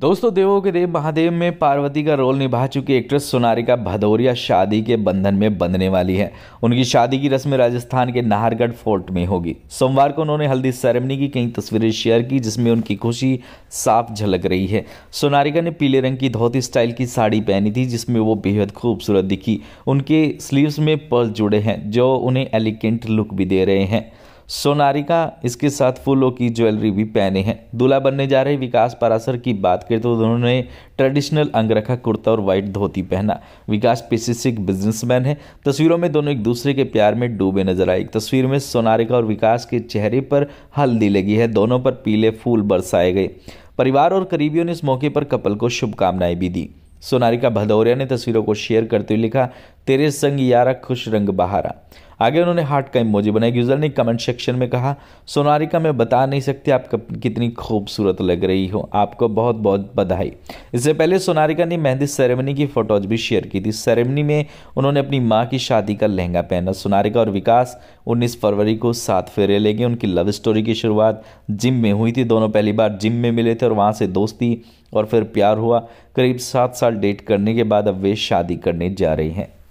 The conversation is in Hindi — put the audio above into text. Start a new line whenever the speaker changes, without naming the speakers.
दोस्तों देवों के देव महादेव में पार्वती का रोल निभा चुकी एक्ट्रेस सोनारिका भदौरिया शादी के बंधन में बंधने वाली है उनकी शादी की रस्म राजस्थान के नाहरगढ़ फोर्ट में होगी सोमवार को उन्होंने हल्दी सेरेमनी की कई तस्वीरें शेयर की जिसमें उनकी खुशी साफ झलक रही है सोनारिका ने पीले रंग की धोती स्टाइल की साड़ी पहनी थी जिसमें वो बेहद खूबसूरत दिखी उनके स्लीव्स में पर्स जुड़े हैं जो उन्हें एलिगेंट लुक भी दे रहे हैं सोनारिका इसके साथ फूलों की ज्वेलरी भी पहने हैं दूल्हा बनने जा रहे विकास परासर की बात करें तो उन्होंने ट्रेडिशनल अंगरखा कुर्ता और व्हाइट धोती पहना विकास पेसिफिक बिजनेसमैन है तस्वीरों में दोनों एक दूसरे के प्यार में डूबे नजर आए तस्वीर में सोनारिका और विकास के चेहरे पर हल्दी लगी है दोनों पर पीले फूल बरसाए गए परिवार और करीबियों ने इस मौके पर कपल को शुभकामनाएं भी दी सोनारिका भदौरिया ने तस्वीरों को शेयर करते हुए लिखा तेरे संग यारा खुश रंग बहारा आगे उन्होंने हार्ट का इमोजी बनाया यूजर ने कमेंट सेक्शन में कहा सोनारिका मैं बता नहीं सकती आप कितनी खूबसूरत लग रही हो आपको बहुत बहुत बधाई इससे पहले सोनारिका ने मेहंदी सेरेमनी की फोटोज भी शेयर की थी सेरेमनी में उन्होंने अपनी माँ की शादी का लहंगा पहना सोनारिका और विकास 19 फरवरी को साथ फेरे लेंगे उनकी लव स्टोरी की शुरुआत जिम में हुई थी दोनों पहली बार जिम में मिले थे और वहाँ से दोस्ती और फिर प्यार हुआ करीब सात साल डेट करने के बाद अब वे शादी करने जा रही हैं